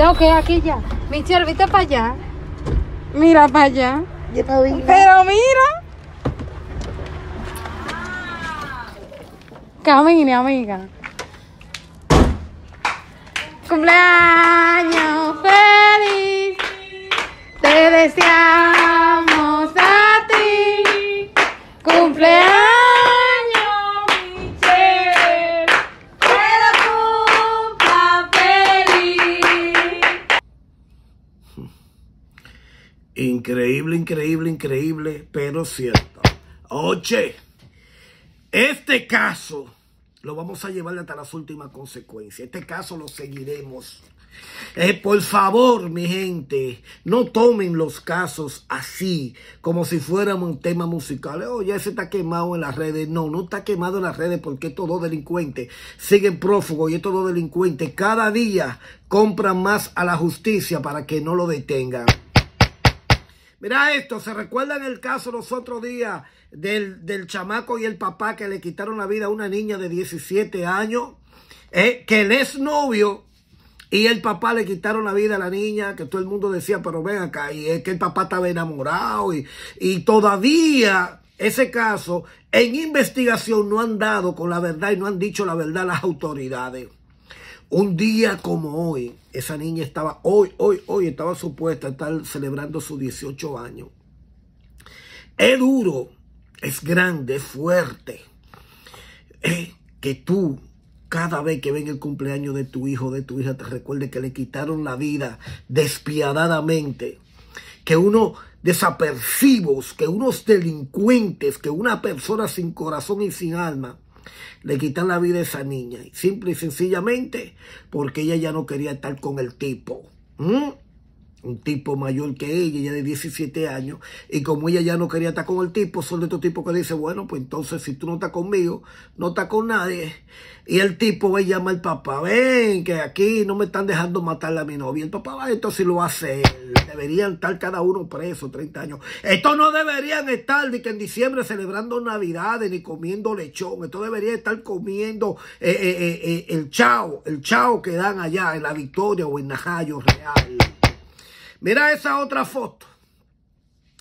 Tengo que aquí ya. Mi viste para allá. Mira para allá. Pero mira. Camine, amiga. Cumpleaños feliz. Te deseamos. Increíble, increíble, increíble, pero cierto. Oye, este caso lo vamos a llevar hasta las últimas consecuencias. Este caso lo seguiremos. Eh, por favor, mi gente, no tomen los casos así, como si fuéramos un tema musical. Oh, ya se está quemado en las redes. No, no está quemado en las redes porque estos dos delincuentes siguen prófugos y estos dos delincuentes cada día compran más a la justicia para que no lo detengan. Mira esto, se recuerdan el caso los otros días del, del, chamaco y el papá que le quitaron la vida a una niña de 17 años, eh, que el novio y el papá le quitaron la vida a la niña, que todo el mundo decía, pero ven acá, y es que el papá estaba enamorado y, y todavía ese caso en investigación no han dado con la verdad y no han dicho la verdad las autoridades. Un día como hoy, esa niña estaba, hoy, hoy, hoy, estaba supuesta a estar celebrando sus 18 años. Es duro, es grande, es fuerte. Eh, que tú, cada vez que ven el cumpleaños de tu hijo, de tu hija, te recuerde que le quitaron la vida despiadadamente. Que unos desapercibos, que unos delincuentes, que una persona sin corazón y sin alma le quitan la vida a esa niña. Simple y sencillamente porque ella ya no quería estar con el tipo un tipo mayor que ella, ya de 17 años, y como ella ya no quería estar con el tipo, son de estos tipos que le dice, bueno, pues entonces si tú no estás conmigo, no estás con nadie. Y el tipo va y llama al papá, ven, que aquí no me están dejando matar a mi novia. El papá va, entonces lo hace Deberían estar cada uno preso 30 años. Esto no deberían estar ni que en diciembre celebrando navidades ni comiendo lechón. Esto debería estar comiendo eh, eh, eh, el chao, el chao que dan allá en la Victoria o en Najayo Real. Mira esa otra foto.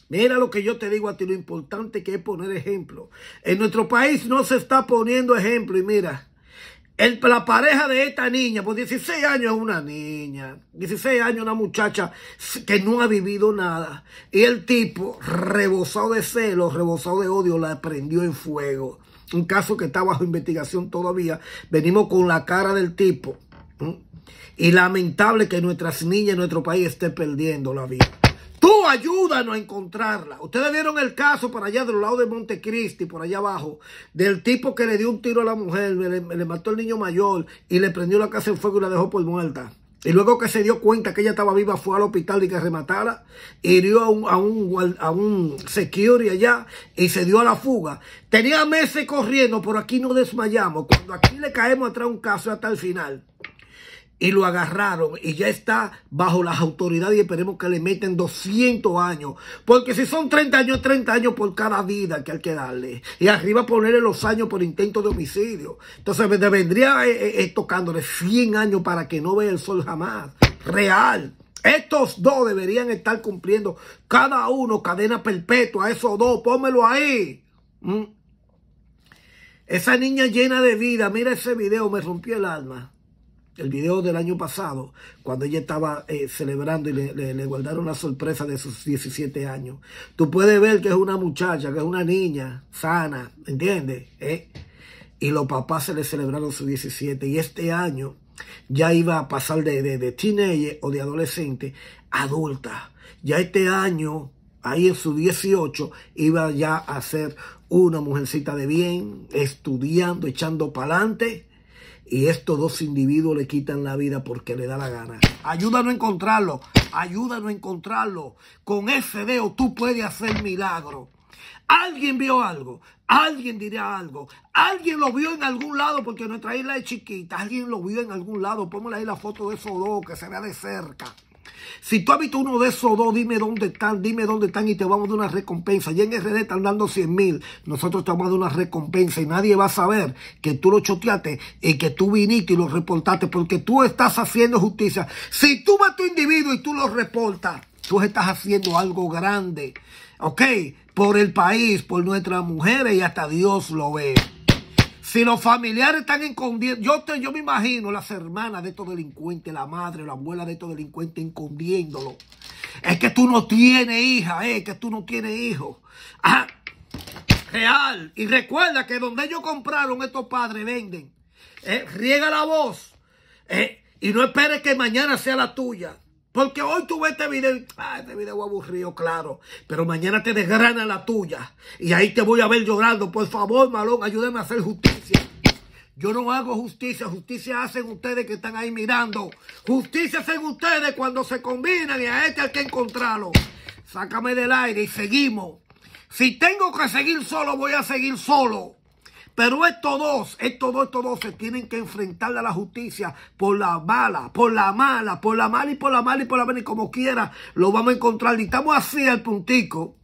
Mira lo que yo te digo a ti, lo importante que es poner ejemplo. En nuestro país no se está poniendo ejemplo y mira, la pareja de esta niña, por pues 16 años es una niña, 16 años una muchacha que no ha vivido nada. Y el tipo, rebosado de celos, rebosado de odio, la prendió en fuego. Un caso que está bajo investigación todavía. Venimos con la cara del tipo. Y lamentable que nuestras niñas en nuestro país estén perdiendo la vida. Tú ayúdanos a encontrarla. Ustedes vieron el caso para allá del lado de Montecristi, por allá abajo, del tipo que le dio un tiro a la mujer, le, mató al niño mayor y le prendió la casa en fuego y la dejó por muerta. Y luego que se dio cuenta que ella estaba viva, fue al hospital y que rematara. Hirió a un, a un, a un security allá y se dio a la fuga. Tenía meses corriendo, por aquí no desmayamos. Cuando aquí le caemos atrás un caso hasta el final y lo agarraron y ya está bajo las autoridades y esperemos que le meten 200 años. Porque si son 30 años, 30 años por cada vida que hay que darle. Y arriba ponerle los años por intento de homicidio. Entonces vendría estocándole eh, eh, eh, tocándole 100 años para que no vea el sol jamás. Real. Estos dos deberían estar cumpliendo cada uno cadena perpetua. Esos dos, pónmelo ahí. Mm. Esa niña llena de vida, mira ese video, me rompió el alma el video del año pasado, cuando ella estaba eh, celebrando y le, guardaron la sorpresa de sus 17 años. Tú puedes ver que es una muchacha, que es una niña sana, ¿entiendes? ¿Eh? Y los papás se le celebraron sus 17. Y este año ya iba a pasar de, de, de teenager o de adolescente a adulta. Ya este año, ahí en sus 18, iba ya a ser una mujercita de bien, estudiando, echando para adelante y estos dos individuos le quitan la vida porque le da la gana. Ayúdanos a encontrarlo. Ayúdanos a encontrarlo. Con ese dedo tú puedes hacer milagro. Alguien vio algo. Alguien dirá algo. Alguien lo vio en algún lado porque nuestra isla es chiquita. Alguien lo vio en algún lado. Pónganle ahí la foto de esos dos que se vea de cerca. Si tú has visto uno de esos dos, dime dónde están, dime dónde están y te vamos a dar una recompensa. Y en RD están dando 100 mil, nosotros te vamos a dar una recompensa y nadie va a saber que tú lo choteaste y que tú viniste y lo reportaste porque tú estás haciendo justicia. Si tú vas a tu individuo y tú lo reportas, tú estás haciendo algo grande, ¿ok? Por el país, por nuestras mujeres y hasta Dios lo ve. Si los familiares están escondiendo, yo, me imagino las hermanas de estos delincuentes, la madre, la abuela de estos delincuentes escondiéndolo. Es que tú no tienes hija, eh, es que tú no tienes hijo. Ah, real. Y recuerda que donde ellos compraron, estos padres venden. Eh, riega la voz. Eh, y no esperes que mañana sea la tuya. Porque hoy tú ves este video ah, este video aburrido, claro. Pero mañana te desgrana la tuya. Y ahí te voy a ver llorando. Por favor, Malón, ayúdame a hacer justicia. Yo no hago justicia, justicia hacen ustedes que están ahí mirando. Justicia hacen ustedes cuando se combinan y a este hay que encontrarlo. Sácame del aire y seguimos. Si tengo que seguir solo, voy a seguir solo. Pero estos dos, estos dos, estos dos se tienen que enfrentar a la justicia por la mala, por la mala, por la mala y por la mala y por la mala y como quiera lo vamos a encontrar. Y estamos así al puntico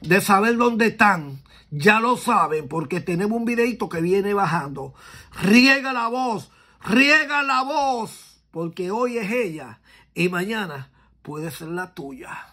de saber dónde están. Ya lo saben porque tenemos un videito que viene bajando. Riega la voz, riega la voz porque hoy es ella y mañana puede ser la tuya.